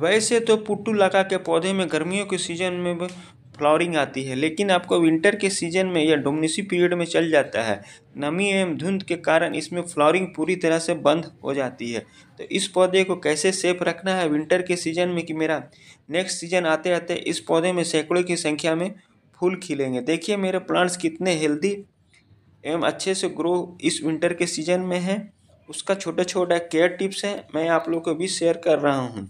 वैसे तो पुट्टू लगा के पौधे में गर्मियों के सीजन में फ्लावरिंग आती है लेकिन आपको विंटर के सीजन में या डोमिनिसी पीरियड में चल जाता है नमी एवं धुंध के कारण इसमें फ्लावरिंग पूरी तरह से बंद हो जाती है तो इस पौधे को कैसे सेफ रखना है विंटर के सीजन में कि मेरा नेक्स्ट सीजन आते आते इस पौधे में सैकड़ों की संख्या में फूल खिलेंगे देखिए मेरे प्लांट्स कितने हेल्दी एवं अच्छे से ग्रो इस विंटर के सीजन में है उसका छोटा छोटा केयर टिप्स है मैं आप लोग को भी शेयर कर रहा हूँ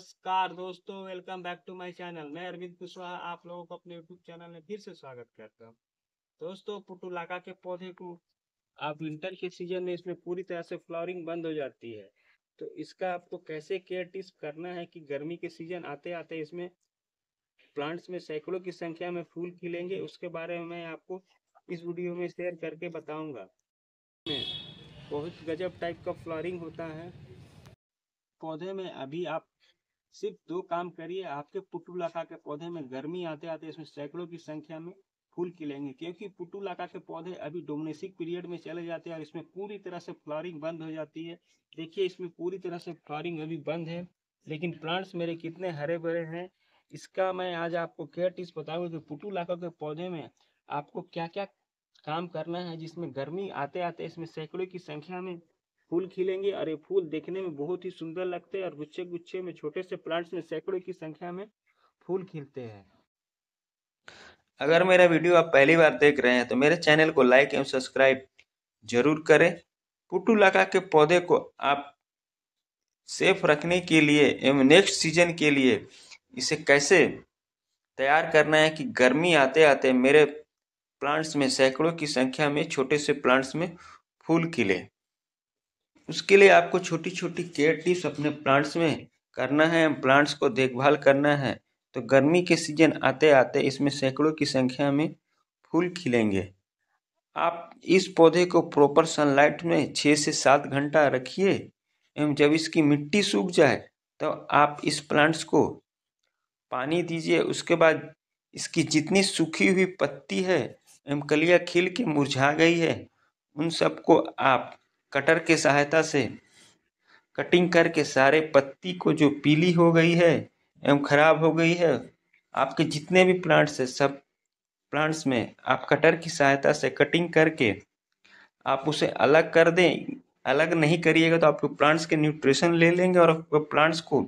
नमस्कार दोस्तों welcome back to my channel मैं अरविंद कुशवाहा आप लोगों को अपने यूट्यूब चैनल में फिर से स्वागत करता हूं दोस्तों पुटुलाका के पौधे को आप विंटर के सीजन में इसमें पूरी तरह से फ्लावरिंग बंद हो जाती है तो इसका आपको कैसे केयर टिप्स करना है कि गर्मी के सीजन आते आते इसमें प्लांट्स में सैकड़ों की संख्या में फूल खिलेंगे उसके बारे में मैं आपको इस वीडियो में शेयर करके बताऊँगा बहुत गजब टाइप का फ्लॉरिंग होता है पौधे में अभी आप सिर्फ दो काम करिए आपके पुटुलाका के पौधे में गर्मी आते आते इसमें सैकड़ों की संख्या में फूल खिलेंगे क्योंकि पुटुलाका के पौधे अभी डोमनेसिक पीरियड में चले जाते हैं और इसमें पूरी तरह से फ्लॉरिंग बंद हो जाती है देखिए इसमें पूरी तरह से फ्लॉरिंग अभी बंद है लेकिन प्लांट्स मेरे कितने हरे भरे हैं इसका मैं आज आपको केयर टिप्स बताऊंगा कि पुटुलाका के पौधे में आपको क्या क्या काम करना है जिसमें गर्मी आते आते इसमें सैकड़ों की संख्या में फूल खिलेंगे और ये फूल देखने में बहुत ही सुंदर लगते हैं और गुच्छे गुच्छे में छोटे से प्लांट्स में सैकड़ों की संख्या में फूल खिलते हैं अगर मेरा वीडियो आप पहली बार देख रहे हैं तो मेरे चैनल को लाइक एवं सब्सक्राइब जरूर करें पुटू लाका के पौधे को आप सेफ रखने के लिए एवं नेक्स्ट सीजन के लिए इसे कैसे तैयार करना है कि गर्मी आते आते मेरे प्लांट्स में सैकड़ों की संख्या में छोटे से प्लांट्स में फूल खिले उसके लिए आपको छोटी छोटी केयर टिप्स अपने प्लांट्स में करना है प्लांट्स को देखभाल करना है तो गर्मी के सीजन आते आते इसमें सैकड़ों की संख्या में फूल खिलेंगे आप इस पौधे को प्रॉपर सनलाइट में छः से सात घंटा रखिए एवं जब इसकी मिट्टी सूख जाए तो आप इस प्लांट्स को पानी दीजिए उसके बाद इसकी जितनी सूखी हुई पत्ती है एवं कलिया खिल के मुरझा गई है उन सबको आप कटर के सहायता से कटिंग करके सारे पत्ती को जो पीली हो गई है एवं ख़राब हो गई है आपके जितने भी प्लांट्स है सब प्लांट्स में आप कटर की सहायता से कटिंग करके आप उसे अलग कर दें अलग नहीं करिएगा तो आपके प्लांट्स के न्यूट्रिशन ले लेंगे और प्लांट्स को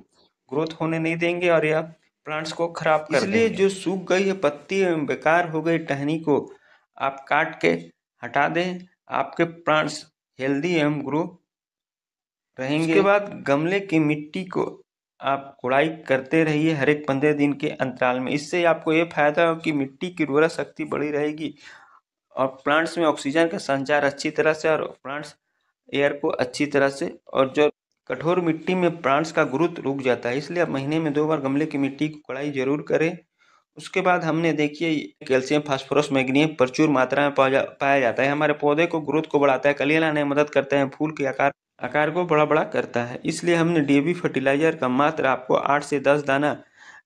ग्रोथ होने नहीं देंगे और या प्लांट्स को खराब कर इसलिए जो सूख गई है पत्ती बेकार हो गई टहनी को आप काट के हटा दें आपके प्लांट्स हेल्दी एवं ग्रो रहेंगे उसके बाद गमले की मिट्टी को आप कोड़ाई करते रहिए हर एक पंद्रह दिन के अंतराल में इससे आपको ये फायदा हो कि मिट्टी की उर्वरा शक्ति बढ़ी रहेगी और प्लांट्स में ऑक्सीजन का संचार अच्छी तरह से और प्लांट्स एयर को अच्छी तरह से और जो कठोर मिट्टी में प्लांट्स का ग्रोथ रुक जाता है इसलिए आप महीने में दो बार गमले की मिट्टी की कड़ाई जरूर करें उसके बाद हमने देखिए कैल्शियम फास्फोरस मैग्नियम प्रचुर मात्रा में पाया जाता है हमारे पौधे को ग्रोथ को बढ़ाता है कलिया लाने में मदद करता है फूल के आकार आकार को बड़ा बड़ा करता है इसलिए हमने डीएपी फर्टिलाइजर का मात्र आपको आठ से दस दाना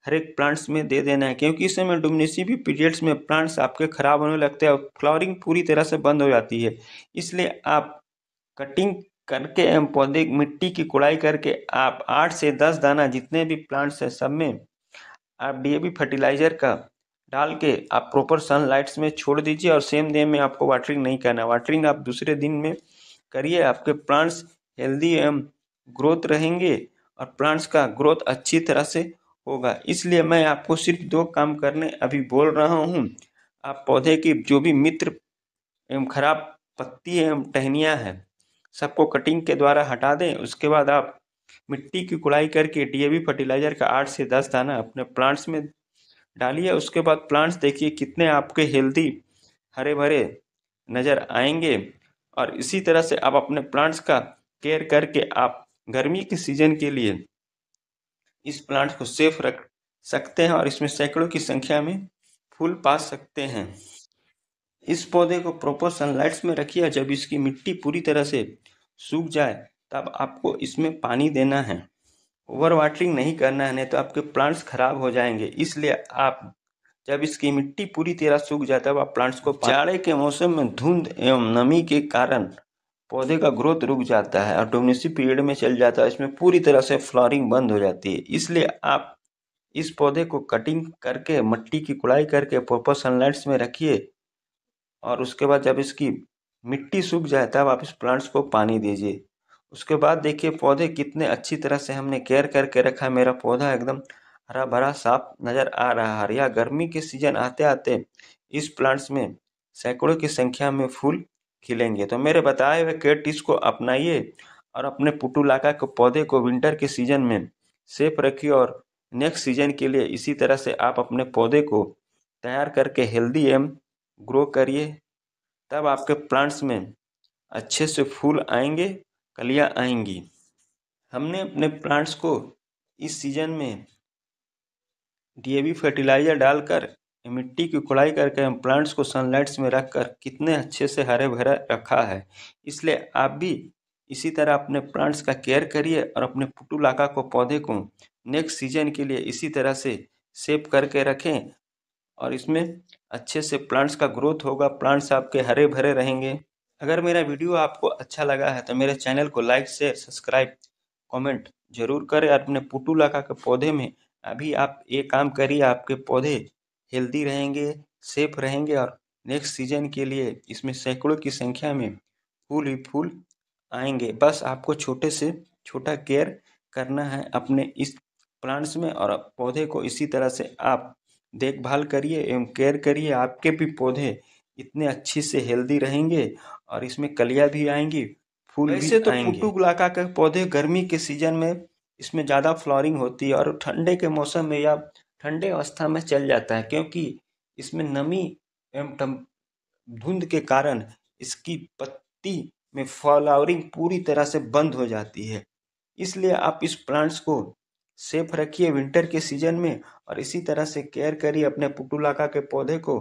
हर एक प्लांट्स में दे देना है क्योंकि इस समय डोमिनेसी भी पीरियड्स में प्लांट्स आपके खराब होने लगते हैं और फ्लावरिंग पूरी तरह से बंद हो जाती है इसलिए आप कटिंग करके एवं पौधे मिट्टी की कोड़ाई करके आप आठ से दस दाना जितने भी प्लांट्स हैं सब में आप डी फर्टिलाइज़र का डाल के आप प्रॉपर सनलाइट्स में छोड़ दीजिए और सेम डे में आपको वाटरिंग नहीं करना वाटरिंग आप दूसरे दिन में करिए आपके प्लांट्स हेल्दी एवं ग्रोथ रहेंगे और प्लांट्स का ग्रोथ अच्छी तरह से होगा इसलिए मैं आपको सिर्फ दो काम करने अभी बोल रहा हूँ आप पौधे की जो भी मित्र एवं खराब पत्ती एवं टहनियाँ हैं सबको कटिंग के द्वारा हटा दें उसके बाद आप मिट्टी की कुड़ाई करके डीएवी फर्टिलाइजर का आठ से दस दाना अपने प्लांट्स में डालिए उसके बाद प्लांट्स देखिए कितने आपके हेल्दी हरे भरे नज़र आएंगे और इसी तरह से आप अपने प्लांट्स का केयर करके आप गर्मी के सीजन के लिए इस प्लांट को सेफ रख सकते हैं और इसमें सैकड़ों की संख्या में फूल पा सकते हैं इस पौधे को प्रॉपर सनलाइट्स में रखिए जब इसकी मिट्टी पूरी तरह से सूख जाए तब तो आपको इसमें पानी देना है ओवर वाटरिंग नहीं करना है नहीं तो आपके प्लांट्स खराब हो जाएंगे इसलिए आप जब इसकी मिट्टी पूरी तरह सूख जाता है आप प्लांट्स को जाड़े के मौसम में धुंध एवं नमी के कारण पौधे का ग्रोथ रुक जाता है और डोमिनेसी पीरियड में चल जाता है इसमें पूरी तरह से फ्लॉरिंग बंद हो जाती है इसलिए आप इस पौधे को कटिंग करके मिट्टी की कुड़ाई करके प्रॉपर सनलाइट्स में रखिए और उसके बाद जब इसकी मिट्टी सूख जाए तब आप इस प्लांट्स को पानी दीजिए उसके बाद देखिए पौधे कितने अच्छी तरह से हमने केयर करके रखा है मेरा पौधा एकदम हरा भरा साफ नज़र आ रहा है या गर्मी के सीजन आते आते इस प्लांट्स में सैकड़ों की संख्या में फूल खिलेंगे तो मेरे बताए हुए केयर टिप्स को अपनाइए और अपने पुटुलाका के पौधे को विंटर के सीजन में सेफ रखिए और नेक्स्ट सीजन के लिए इसी तरह से आप अपने पौधे को तैयार करके हेल्दी एम ग्रो करिए तब आपके प्लांट्स में अच्छे से फूल आएंगे कलियां आएंगी हमने अपने प्लांट्स को इस सीजन में डीएवी फर्टिलाइज़र डालकर मिट्टी की कुड़ाई करके हम प्लांट्स को सनलाइट्स में रख कर कितने अच्छे से हरे भरे रखा है इसलिए आप भी इसी तरह अपने प्लांट्स का केयर करिए और अपने पुटुलाका को पौधे को नेक्स्ट सीजन के लिए इसी तरह से सेव करके रखें और इसमें अच्छे से प्लांट्स का ग्रोथ होगा प्लांट्स आपके हरे भरे रहेंगे अगर मेरा वीडियो आपको अच्छा लगा है तो मेरे चैनल को लाइक शेयर सब्सक्राइब कमेंट जरूर करें और अपने लाका के पौधे में अभी आप ये काम करिए आपके पौधे हेल्दी रहेंगे सेफ रहेंगे और नेक्स्ट सीजन के लिए इसमें सैकड़ों की संख्या में फूल ही फूल आएंगे बस आपको छोटे से छोटा केयर करना है अपने इस प्लांट्स में और पौधे को इसी तरह से आप देखभाल करिए एवं केयर करिए आपके भी पौधे इतने अच्छे से हेल्दी रहेंगे और इसमें कलिया भी आएंगी फूल वैसे तो फुटू गुलाका के पौधे गर्मी के सीजन में इसमें ज़्यादा फ्लॉरिंग होती है और ठंडे के मौसम में या ठंडे अवस्था में चल जाता है क्योंकि इसमें नमी एवं धुंध के कारण इसकी पत्ती में फ्लावरिंग पूरी तरह से बंद हो जाती है इसलिए आप इस प्लांट्स को सेफ रखिए विंटर के सीजन में और इसी तरह से केयर करिए अपने पुटुलाका के पौधे को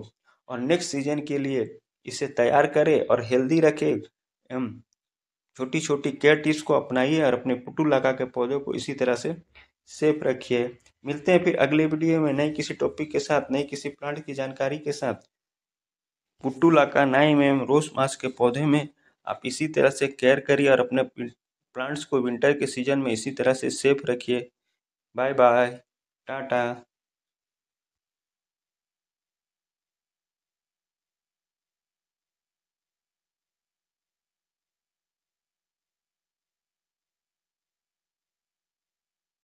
और नेक्स्ट सीजन के लिए इसे तैयार करें और हेल्दी रखें एवं छोटी छोटी केयर टिप्स को अपनाइए और अपने पुटू लगा के पौधों को इसी तरह से सेफ रखिए मिलते हैं फिर अगले वीडियो में नए किसी टॉपिक के साथ नए किसी प्लांट की जानकारी के साथ पुट्टू लाका नाई में रोज मास के पौधे में आप इसी तरह से केयर करिए और अपने प्लांट्स को विंटर के सीजन में इसी तरह से सेफ रखिए बाय बाय टाटा